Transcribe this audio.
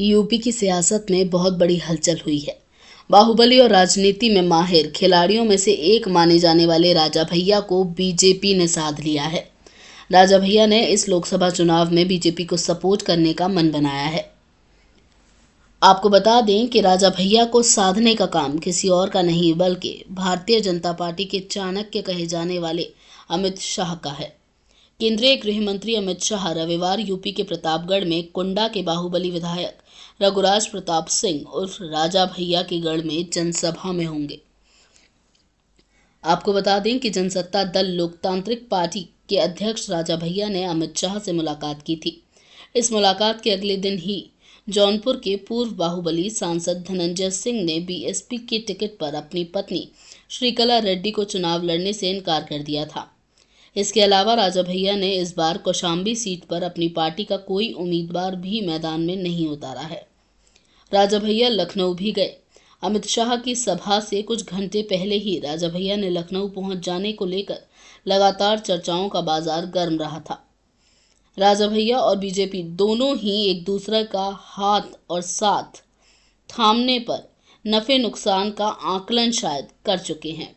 UP की सियासत में बहुत बड़ी हलचल हुई है बाहुबली और राजनीति में माहिर खिलाड़ियों में से एक माने जाने वाले राजा भैया को बीजेपी ने साध लिया है राजा भैया ने इस लोकसभा चुनाव में बीजेपी को सपोर्ट करने का मन बनाया है आपको बता दें कि राजा भैया को साधने का काम किसी और का नहीं बल्कि भारतीय जनता पार्टी के चाणक्य कहे जाने वाले अमित शाह का है केंद्रीय गृह मंत्री अमित शाह रविवार यूपी के प्रतापगढ़ में कोंडा के बाहुबली विधायक रघुराज प्रताप सिंह उर्फ राजा भैया के गढ़ में जनसभा में होंगे आपको बता दें कि जनसत्ता दल लोकतांत्रिक पार्टी के अध्यक्ष राजा भैया ने अमित शाह से मुलाकात की थी इस मुलाकात के अगले दिन ही जौनपुर के पूर्व बाहुबली सांसद धनंजय सिंह ने बीएसपी के टिकट पर अपनी पत्नी श्रीकला रेड्डी को चुनाव लड़ने से इनकार कर दिया था इसके अलावा राजा भैया ने इस बार कौशाम्बी सीट पर अपनी पार्टी का कोई उम्मीदवार भी मैदान में नहीं उतारा है राजा भैया लखनऊ भी गए अमित शाह की सभा से कुछ घंटे पहले ही राजा भैया ने लखनऊ पहुंच जाने को लेकर लगातार चर्चाओं का बाजार गर्म रहा था राजा भैया और बीजेपी दोनों ही एक दूसरे का हाथ और साथ थामने पर नफ़े नुकसान का आकलन शायद कर चुके हैं